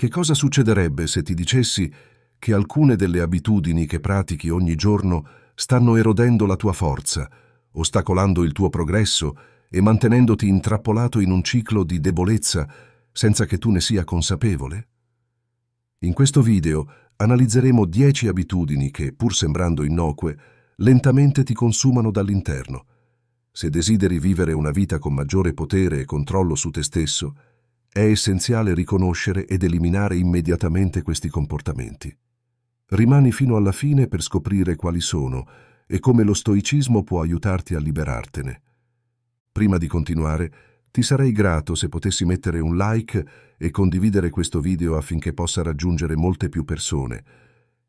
Che cosa succederebbe se ti dicessi che alcune delle abitudini che pratichi ogni giorno stanno erodendo la tua forza, ostacolando il tuo progresso e mantenendoti intrappolato in un ciclo di debolezza senza che tu ne sia consapevole? In questo video analizzeremo 10 abitudini che, pur sembrando innocue, lentamente ti consumano dall'interno. Se desideri vivere una vita con maggiore potere e controllo su te stesso, è essenziale riconoscere ed eliminare immediatamente questi comportamenti. Rimani fino alla fine per scoprire quali sono e come lo stoicismo può aiutarti a liberartene. Prima di continuare, ti sarei grato se potessi mettere un like e condividere questo video affinché possa raggiungere molte più persone.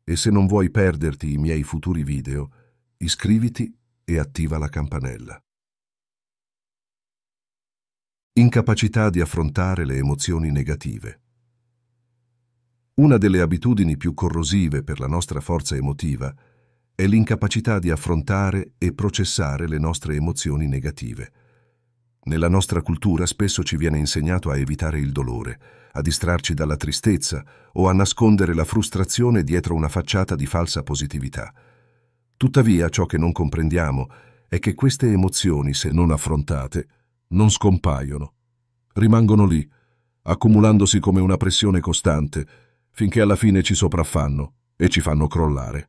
E se non vuoi perderti i miei futuri video, iscriviti e attiva la campanella incapacità di affrontare le emozioni negative. Una delle abitudini più corrosive per la nostra forza emotiva è l'incapacità di affrontare e processare le nostre emozioni negative. Nella nostra cultura spesso ci viene insegnato a evitare il dolore, a distrarci dalla tristezza o a nascondere la frustrazione dietro una facciata di falsa positività. Tuttavia ciò che non comprendiamo è che queste emozioni, se non affrontate, non scompaiono. Rimangono lì, accumulandosi come una pressione costante, finché alla fine ci sopraffanno e ci fanno crollare.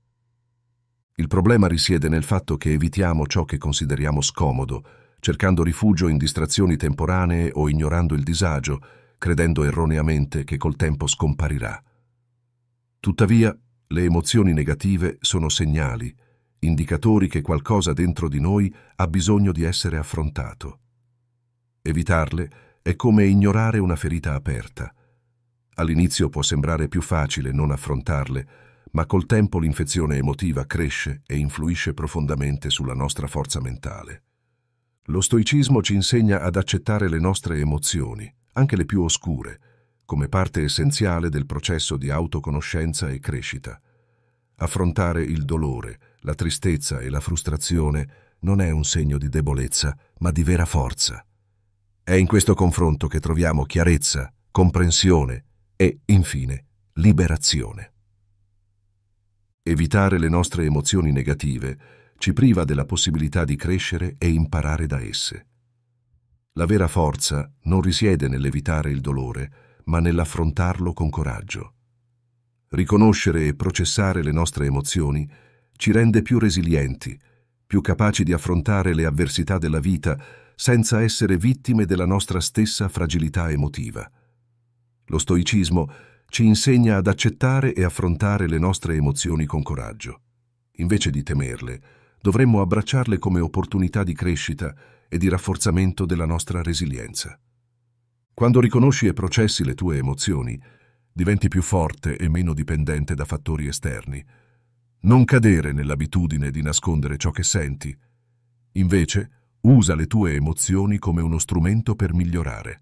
Il problema risiede nel fatto che evitiamo ciò che consideriamo scomodo, cercando rifugio in distrazioni temporanee o ignorando il disagio, credendo erroneamente che col tempo scomparirà. Tuttavia, le emozioni negative sono segnali, indicatori che qualcosa dentro di noi ha bisogno di essere affrontato. Evitarle è come ignorare una ferita aperta. All'inizio può sembrare più facile non affrontarle, ma col tempo l'infezione emotiva cresce e influisce profondamente sulla nostra forza mentale. Lo stoicismo ci insegna ad accettare le nostre emozioni, anche le più oscure, come parte essenziale del processo di autoconoscenza e crescita. Affrontare il dolore, la tristezza e la frustrazione non è un segno di debolezza, ma di vera forza. È in questo confronto che troviamo chiarezza, comprensione e, infine, liberazione. Evitare le nostre emozioni negative ci priva della possibilità di crescere e imparare da esse. La vera forza non risiede nell'evitare il dolore, ma nell'affrontarlo con coraggio. Riconoscere e processare le nostre emozioni ci rende più resilienti, più capaci di affrontare le avversità della vita senza essere vittime della nostra stessa fragilità emotiva. Lo stoicismo ci insegna ad accettare e affrontare le nostre emozioni con coraggio. Invece di temerle, dovremmo abbracciarle come opportunità di crescita e di rafforzamento della nostra resilienza. Quando riconosci e processi le tue emozioni, diventi più forte e meno dipendente da fattori esterni. Non cadere nell'abitudine di nascondere ciò che senti. Invece, Usa le tue emozioni come uno strumento per migliorare.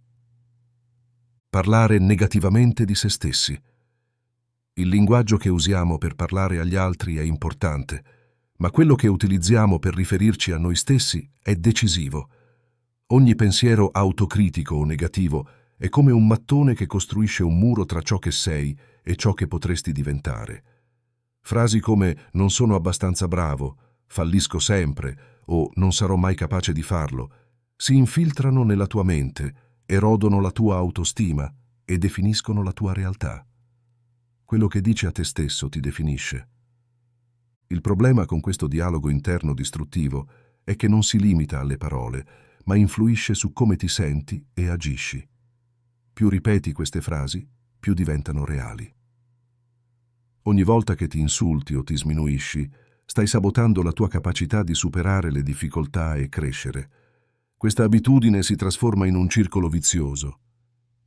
Parlare negativamente di se stessi. Il linguaggio che usiamo per parlare agli altri è importante, ma quello che utilizziamo per riferirci a noi stessi è decisivo. Ogni pensiero autocritico o negativo è come un mattone che costruisce un muro tra ciò che sei e ciò che potresti diventare. Frasi come non sono abbastanza bravo, fallisco sempre, o non sarò mai capace di farlo, si infiltrano nella tua mente, erodono la tua autostima e definiscono la tua realtà. Quello che dici a te stesso ti definisce. Il problema con questo dialogo interno distruttivo è che non si limita alle parole, ma influisce su come ti senti e agisci. Più ripeti queste frasi, più diventano reali. Ogni volta che ti insulti o ti sminuisci, Stai sabotando la tua capacità di superare le difficoltà e crescere. Questa abitudine si trasforma in un circolo vizioso.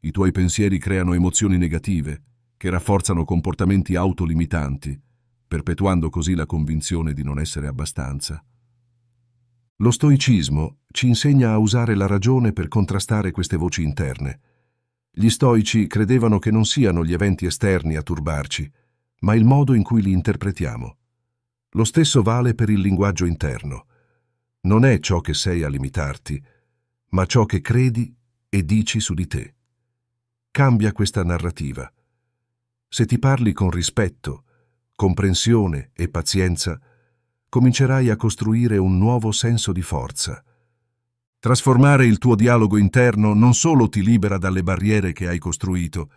I tuoi pensieri creano emozioni negative, che rafforzano comportamenti autolimitanti, perpetuando così la convinzione di non essere abbastanza. Lo stoicismo ci insegna a usare la ragione per contrastare queste voci interne. Gli stoici credevano che non siano gli eventi esterni a turbarci, ma il modo in cui li interpretiamo. Lo stesso vale per il linguaggio interno. Non è ciò che sei a limitarti, ma ciò che credi e dici su di te. Cambia questa narrativa. Se ti parli con rispetto, comprensione e pazienza, comincerai a costruire un nuovo senso di forza. Trasformare il tuo dialogo interno non solo ti libera dalle barriere che hai costruito,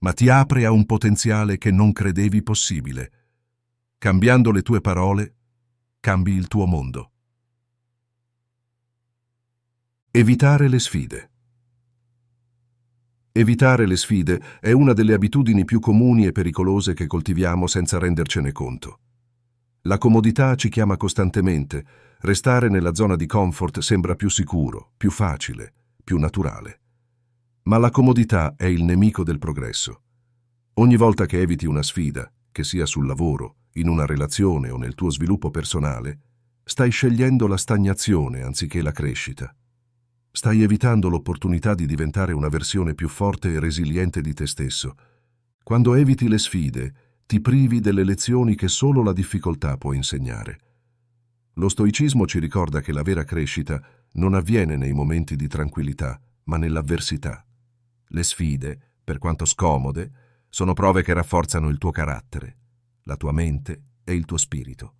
ma ti apre a un potenziale che non credevi possibile cambiando le tue parole, cambi il tuo mondo. Evitare le sfide. Evitare le sfide è una delle abitudini più comuni e pericolose che coltiviamo senza rendercene conto. La comodità ci chiama costantemente, restare nella zona di comfort sembra più sicuro, più facile, più naturale. Ma la comodità è il nemico del progresso. Ogni volta che eviti una sfida, che sia sul lavoro, in una relazione o nel tuo sviluppo personale, stai scegliendo la stagnazione anziché la crescita. Stai evitando l'opportunità di diventare una versione più forte e resiliente di te stesso. Quando eviti le sfide, ti privi delle lezioni che solo la difficoltà può insegnare. Lo stoicismo ci ricorda che la vera crescita non avviene nei momenti di tranquillità, ma nell'avversità. Le sfide, per quanto scomode, sono prove che rafforzano il tuo carattere, la tua mente e il tuo spirito.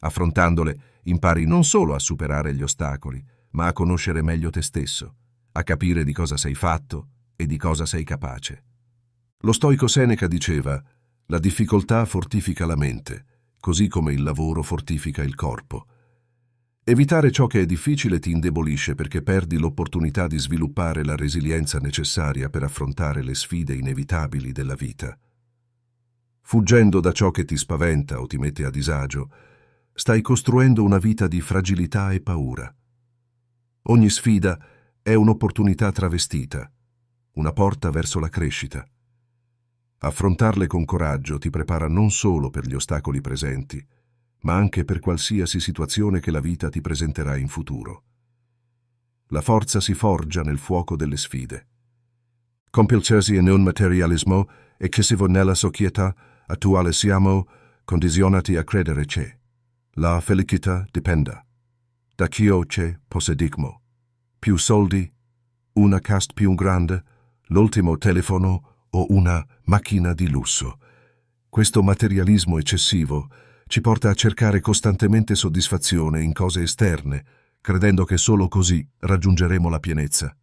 Affrontandole impari non solo a superare gli ostacoli, ma a conoscere meglio te stesso, a capire di cosa sei fatto e di cosa sei capace. Lo stoico Seneca diceva «La difficoltà fortifica la mente, così come il lavoro fortifica il corpo». Evitare ciò che è difficile ti indebolisce perché perdi l'opportunità di sviluppare la resilienza necessaria per affrontare le sfide inevitabili della vita. Fuggendo da ciò che ti spaventa o ti mette a disagio, stai costruendo una vita di fragilità e paura. Ogni sfida è un'opportunità travestita, una porta verso la crescita. Affrontarle con coraggio ti prepara non solo per gli ostacoli presenti, ma anche per qualsiasi situazione che la vita ti presenterà in futuro. La forza si forgia nel fuoco delle sfide. Compilcersi in un materialismo eccessivo nella società attuale siamo condizionati a credere c'è. la felicità dipenda da ciò c'è possediamo. Più soldi, una cast più grande, l'ultimo telefono o una macchina di lusso. Questo materialismo eccessivo ci porta a cercare costantemente soddisfazione in cose esterne, credendo che solo così raggiungeremo la pienezza.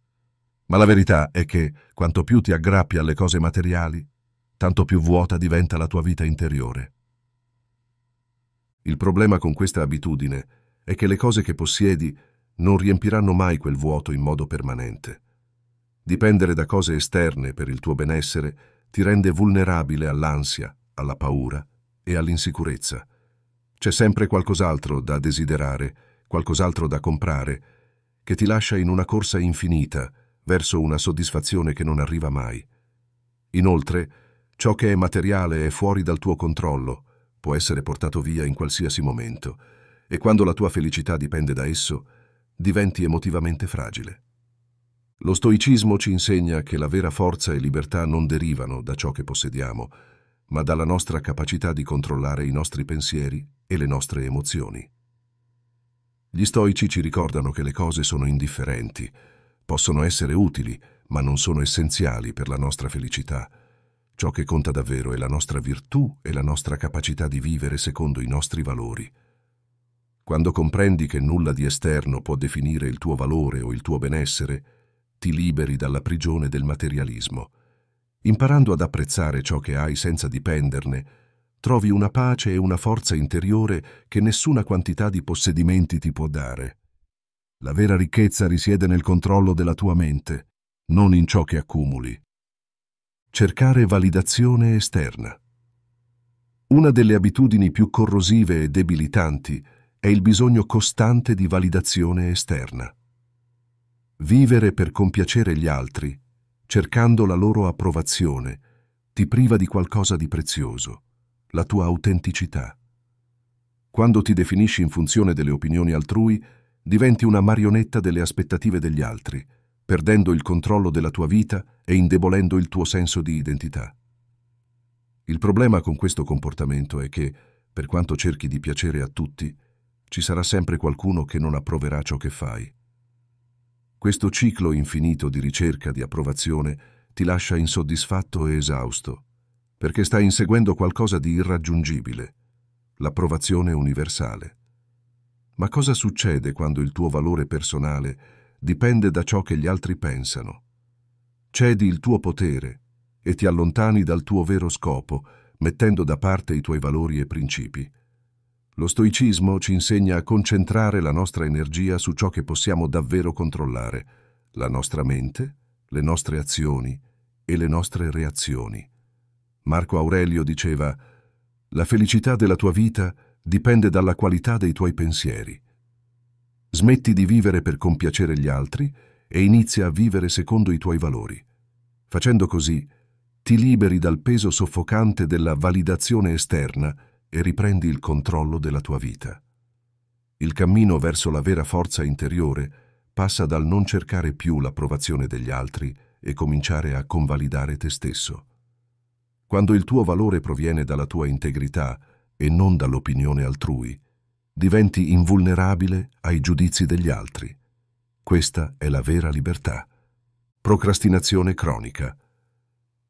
Ma la verità è che quanto più ti aggrappi alle cose materiali, tanto più vuota diventa la tua vita interiore. Il problema con questa abitudine è che le cose che possiedi non riempiranno mai quel vuoto in modo permanente. Dipendere da cose esterne per il tuo benessere ti rende vulnerabile all'ansia, alla paura e all'insicurezza. C'è sempre qualcos'altro da desiderare, qualcos'altro da comprare, che ti lascia in una corsa infinita verso una soddisfazione che non arriva mai. Inoltre, Ciò che è materiale è fuori dal tuo controllo, può essere portato via in qualsiasi momento, e quando la tua felicità dipende da esso, diventi emotivamente fragile. Lo stoicismo ci insegna che la vera forza e libertà non derivano da ciò che possediamo, ma dalla nostra capacità di controllare i nostri pensieri e le nostre emozioni. Gli stoici ci ricordano che le cose sono indifferenti, possono essere utili, ma non sono essenziali per la nostra felicità, Ciò che conta davvero è la nostra virtù e la nostra capacità di vivere secondo i nostri valori. Quando comprendi che nulla di esterno può definire il tuo valore o il tuo benessere, ti liberi dalla prigione del materialismo. Imparando ad apprezzare ciò che hai senza dipenderne, trovi una pace e una forza interiore che nessuna quantità di possedimenti ti può dare. La vera ricchezza risiede nel controllo della tua mente, non in ciò che accumuli cercare validazione esterna. Una delle abitudini più corrosive e debilitanti è il bisogno costante di validazione esterna. Vivere per compiacere gli altri, cercando la loro approvazione, ti priva di qualcosa di prezioso, la tua autenticità. Quando ti definisci in funzione delle opinioni altrui, diventi una marionetta delle aspettative degli altri, perdendo il controllo della tua vita e indebolendo il tuo senso di identità. Il problema con questo comportamento è che, per quanto cerchi di piacere a tutti, ci sarà sempre qualcuno che non approverà ciò che fai. Questo ciclo infinito di ricerca di approvazione ti lascia insoddisfatto e esausto, perché stai inseguendo qualcosa di irraggiungibile, l'approvazione universale. Ma cosa succede quando il tuo valore personale dipende da ciò che gli altri pensano. Cedi il tuo potere e ti allontani dal tuo vero scopo, mettendo da parte i tuoi valori e principi. Lo stoicismo ci insegna a concentrare la nostra energia su ciò che possiamo davvero controllare, la nostra mente, le nostre azioni e le nostre reazioni. Marco Aurelio diceva «La felicità della tua vita dipende dalla qualità dei tuoi pensieri». Smetti di vivere per compiacere gli altri e inizia a vivere secondo i tuoi valori. Facendo così, ti liberi dal peso soffocante della validazione esterna e riprendi il controllo della tua vita. Il cammino verso la vera forza interiore passa dal non cercare più l'approvazione degli altri e cominciare a convalidare te stesso. Quando il tuo valore proviene dalla tua integrità e non dall'opinione altrui, diventi invulnerabile ai giudizi degli altri. Questa è la vera libertà. Procrastinazione cronica.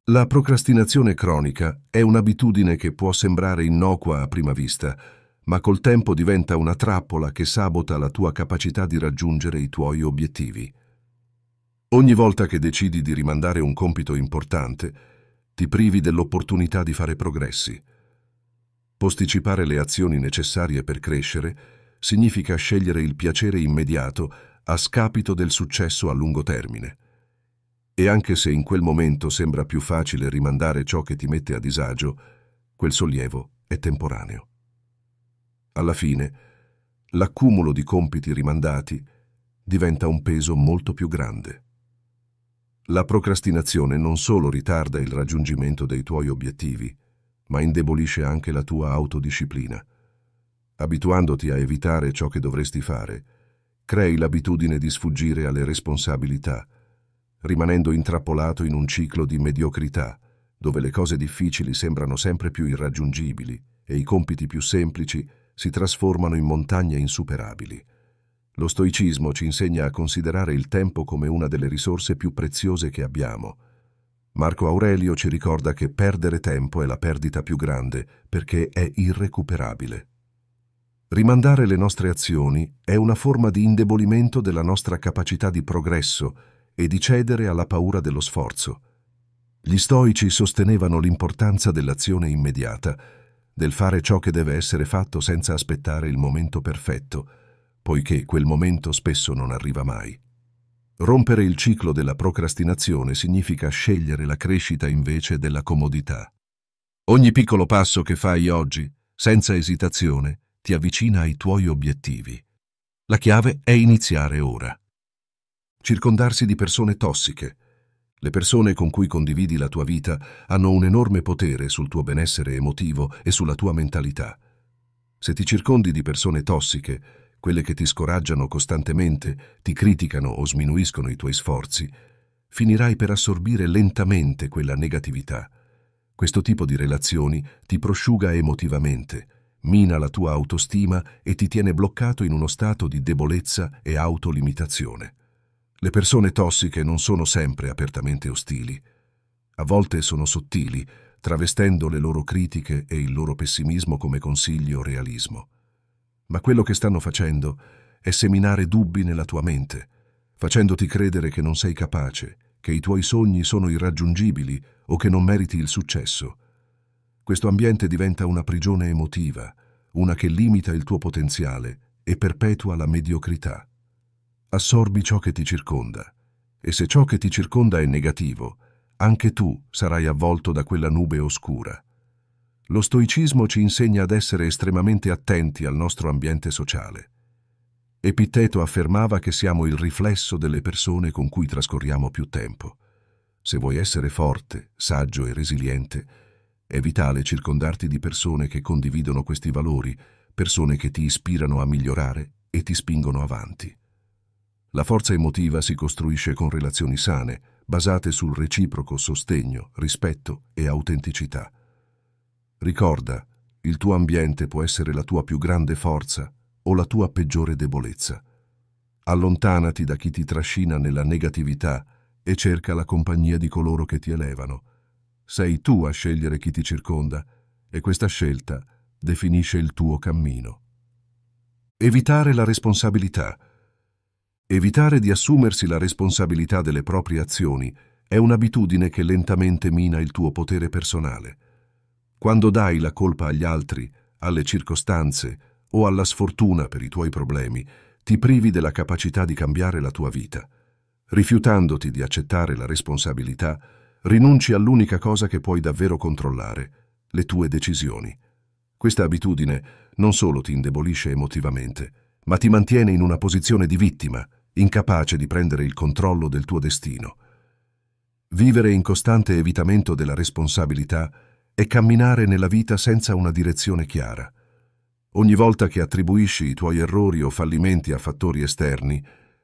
La procrastinazione cronica è un'abitudine che può sembrare innocua a prima vista, ma col tempo diventa una trappola che sabota la tua capacità di raggiungere i tuoi obiettivi. Ogni volta che decidi di rimandare un compito importante, ti privi dell'opportunità di fare progressi. Posticipare le azioni necessarie per crescere significa scegliere il piacere immediato a scapito del successo a lungo termine. E anche se in quel momento sembra più facile rimandare ciò che ti mette a disagio, quel sollievo è temporaneo. Alla fine, l'accumulo di compiti rimandati diventa un peso molto più grande. La procrastinazione non solo ritarda il raggiungimento dei tuoi obiettivi, ma indebolisce anche la tua autodisciplina. Abituandoti a evitare ciò che dovresti fare, crei l'abitudine di sfuggire alle responsabilità, rimanendo intrappolato in un ciclo di mediocrità, dove le cose difficili sembrano sempre più irraggiungibili e i compiti più semplici si trasformano in montagne insuperabili. Lo stoicismo ci insegna a considerare il tempo come una delle risorse più preziose che abbiamo, Marco Aurelio ci ricorda che perdere tempo è la perdita più grande perché è irrecuperabile. Rimandare le nostre azioni è una forma di indebolimento della nostra capacità di progresso e di cedere alla paura dello sforzo. Gli stoici sostenevano l'importanza dell'azione immediata, del fare ciò che deve essere fatto senza aspettare il momento perfetto, poiché quel momento spesso non arriva mai. Rompere il ciclo della procrastinazione significa scegliere la crescita invece della comodità. Ogni piccolo passo che fai oggi, senza esitazione, ti avvicina ai tuoi obiettivi. La chiave è iniziare ora. Circondarsi di persone tossiche. Le persone con cui condividi la tua vita hanno un enorme potere sul tuo benessere emotivo e sulla tua mentalità. Se ti circondi di persone tossiche, quelle che ti scoraggiano costantemente, ti criticano o sminuiscono i tuoi sforzi, finirai per assorbire lentamente quella negatività. Questo tipo di relazioni ti prosciuga emotivamente, mina la tua autostima e ti tiene bloccato in uno stato di debolezza e autolimitazione. Le persone tossiche non sono sempre apertamente ostili. A volte sono sottili, travestendo le loro critiche e il loro pessimismo come consiglio o realismo ma quello che stanno facendo è seminare dubbi nella tua mente, facendoti credere che non sei capace, che i tuoi sogni sono irraggiungibili o che non meriti il successo. Questo ambiente diventa una prigione emotiva, una che limita il tuo potenziale e perpetua la mediocrità. Assorbi ciò che ti circonda e se ciò che ti circonda è negativo, anche tu sarai avvolto da quella nube oscura. Lo stoicismo ci insegna ad essere estremamente attenti al nostro ambiente sociale. Epitteto affermava che siamo il riflesso delle persone con cui trascorriamo più tempo. Se vuoi essere forte, saggio e resiliente, è vitale circondarti di persone che condividono questi valori, persone che ti ispirano a migliorare e ti spingono avanti. La forza emotiva si costruisce con relazioni sane, basate sul reciproco sostegno, rispetto e autenticità. Ricorda, il tuo ambiente può essere la tua più grande forza o la tua peggiore debolezza. Allontanati da chi ti trascina nella negatività e cerca la compagnia di coloro che ti elevano. Sei tu a scegliere chi ti circonda e questa scelta definisce il tuo cammino. Evitare la responsabilità. Evitare di assumersi la responsabilità delle proprie azioni è un'abitudine che lentamente mina il tuo potere personale. Quando dai la colpa agli altri, alle circostanze o alla sfortuna per i tuoi problemi, ti privi della capacità di cambiare la tua vita. Rifiutandoti di accettare la responsabilità, rinunci all'unica cosa che puoi davvero controllare, le tue decisioni. Questa abitudine non solo ti indebolisce emotivamente, ma ti mantiene in una posizione di vittima, incapace di prendere il controllo del tuo destino. Vivere in costante evitamento della responsabilità è camminare nella vita senza una direzione chiara. Ogni volta che attribuisci i tuoi errori o fallimenti a fattori esterni,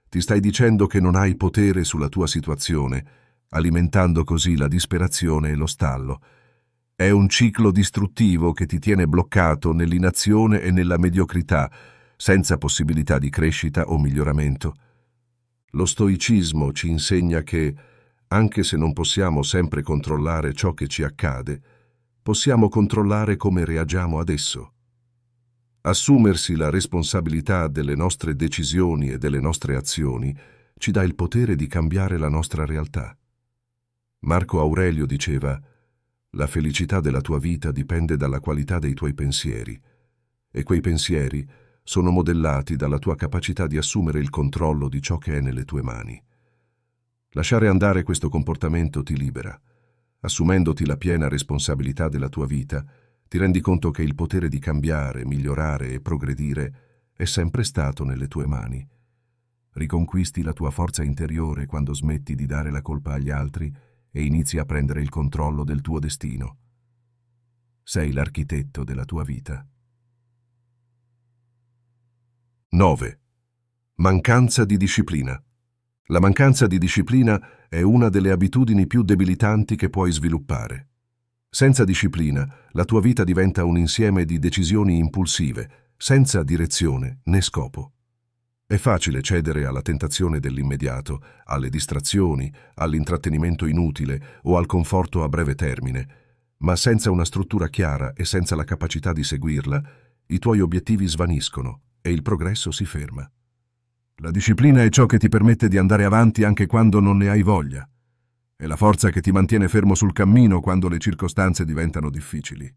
ti stai dicendo che non hai potere sulla tua situazione, alimentando così la disperazione e lo stallo. È un ciclo distruttivo che ti tiene bloccato nell'inazione e nella mediocrità, senza possibilità di crescita o miglioramento. Lo stoicismo ci insegna che, anche se non possiamo sempre controllare ciò che ci accade, possiamo controllare come reagiamo ad esso. Assumersi la responsabilità delle nostre decisioni e delle nostre azioni ci dà il potere di cambiare la nostra realtà. Marco Aurelio diceva «La felicità della tua vita dipende dalla qualità dei tuoi pensieri e quei pensieri sono modellati dalla tua capacità di assumere il controllo di ciò che è nelle tue mani». Lasciare andare questo comportamento ti libera assumendoti la piena responsabilità della tua vita, ti rendi conto che il potere di cambiare, migliorare e progredire è sempre stato nelle tue mani. Riconquisti la tua forza interiore quando smetti di dare la colpa agli altri e inizi a prendere il controllo del tuo destino. Sei l'architetto della tua vita. 9. Mancanza di disciplina. La mancanza di disciplina è una delle abitudini più debilitanti che puoi sviluppare. Senza disciplina, la tua vita diventa un insieme di decisioni impulsive, senza direzione né scopo. È facile cedere alla tentazione dell'immediato, alle distrazioni, all'intrattenimento inutile o al conforto a breve termine, ma senza una struttura chiara e senza la capacità di seguirla, i tuoi obiettivi svaniscono e il progresso si ferma. La disciplina è ciò che ti permette di andare avanti anche quando non ne hai voglia. È la forza che ti mantiene fermo sul cammino quando le circostanze diventano difficili.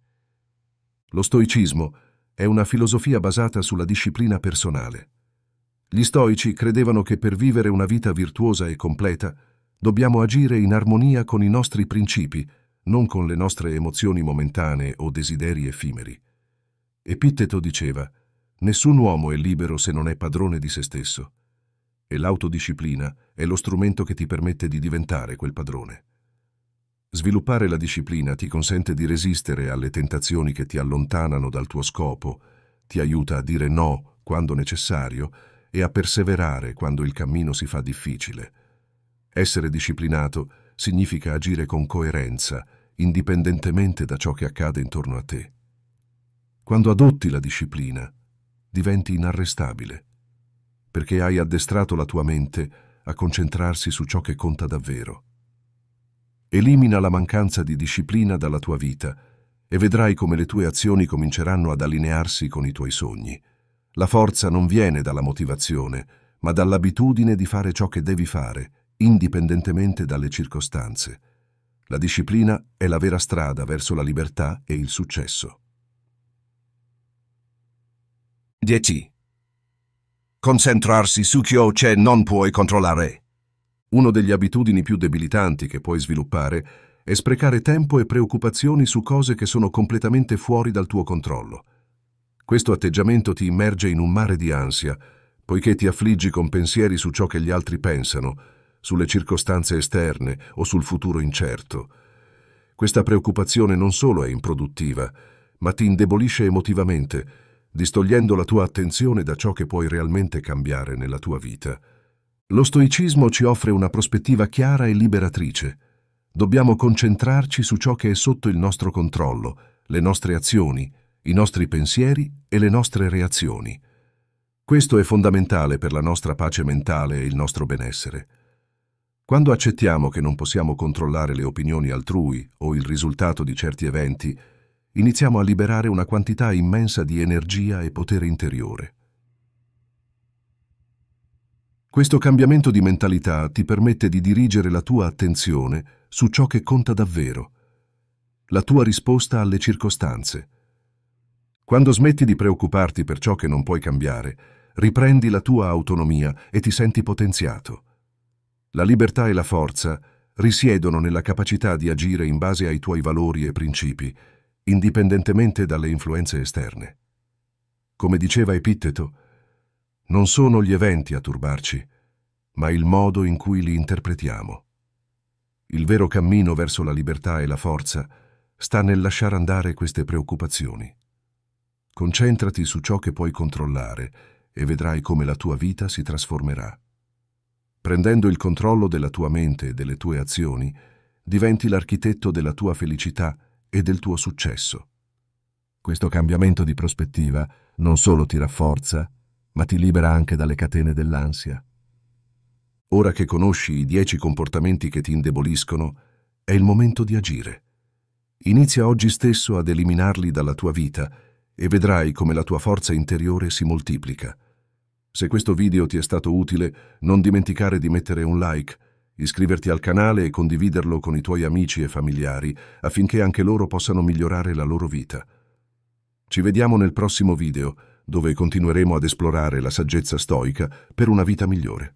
Lo stoicismo è una filosofia basata sulla disciplina personale. Gli stoici credevano che per vivere una vita virtuosa e completa dobbiamo agire in armonia con i nostri principi, non con le nostre emozioni momentanee o desideri effimeri. Epitteto diceva Nessun uomo è libero se non è padrone di se stesso. E l'autodisciplina è lo strumento che ti permette di diventare quel padrone. Sviluppare la disciplina ti consente di resistere alle tentazioni che ti allontanano dal tuo scopo, ti aiuta a dire no quando necessario e a perseverare quando il cammino si fa difficile. Essere disciplinato significa agire con coerenza, indipendentemente da ciò che accade intorno a te. Quando adotti la disciplina, diventi inarrestabile, perché hai addestrato la tua mente a concentrarsi su ciò che conta davvero. Elimina la mancanza di disciplina dalla tua vita e vedrai come le tue azioni cominceranno ad allinearsi con i tuoi sogni. La forza non viene dalla motivazione, ma dall'abitudine di fare ciò che devi fare, indipendentemente dalle circostanze. La disciplina è la vera strada verso la libertà e il successo. 10. Concentrarsi su chi o c'è non puoi controllare. Una delle abitudini più debilitanti che puoi sviluppare è sprecare tempo e preoccupazioni su cose che sono completamente fuori dal tuo controllo. Questo atteggiamento ti immerge in un mare di ansia, poiché ti affliggi con pensieri su ciò che gli altri pensano, sulle circostanze esterne o sul futuro incerto. Questa preoccupazione non solo è improduttiva, ma ti indebolisce emotivamente, distogliendo la tua attenzione da ciò che puoi realmente cambiare nella tua vita. Lo stoicismo ci offre una prospettiva chiara e liberatrice. Dobbiamo concentrarci su ciò che è sotto il nostro controllo, le nostre azioni, i nostri pensieri e le nostre reazioni. Questo è fondamentale per la nostra pace mentale e il nostro benessere. Quando accettiamo che non possiamo controllare le opinioni altrui o il risultato di certi eventi, iniziamo a liberare una quantità immensa di energia e potere interiore. Questo cambiamento di mentalità ti permette di dirigere la tua attenzione su ciò che conta davvero, la tua risposta alle circostanze. Quando smetti di preoccuparti per ciò che non puoi cambiare, riprendi la tua autonomia e ti senti potenziato. La libertà e la forza risiedono nella capacità di agire in base ai tuoi valori e principi indipendentemente dalle influenze esterne. Come diceva Epitteto, non sono gli eventi a turbarci, ma il modo in cui li interpretiamo. Il vero cammino verso la libertà e la forza sta nel lasciare andare queste preoccupazioni. Concentrati su ciò che puoi controllare e vedrai come la tua vita si trasformerà. Prendendo il controllo della tua mente e delle tue azioni, diventi l'architetto della tua felicità e del tuo successo. Questo cambiamento di prospettiva non solo ti rafforza, ma ti libera anche dalle catene dell'ansia. Ora che conosci i dieci comportamenti che ti indeboliscono, è il momento di agire. Inizia oggi stesso ad eliminarli dalla tua vita e vedrai come la tua forza interiore si moltiplica. Se questo video ti è stato utile, non dimenticare di mettere un like iscriverti al canale e condividerlo con i tuoi amici e familiari affinché anche loro possano migliorare la loro vita. Ci vediamo nel prossimo video, dove continueremo ad esplorare la saggezza stoica per una vita migliore.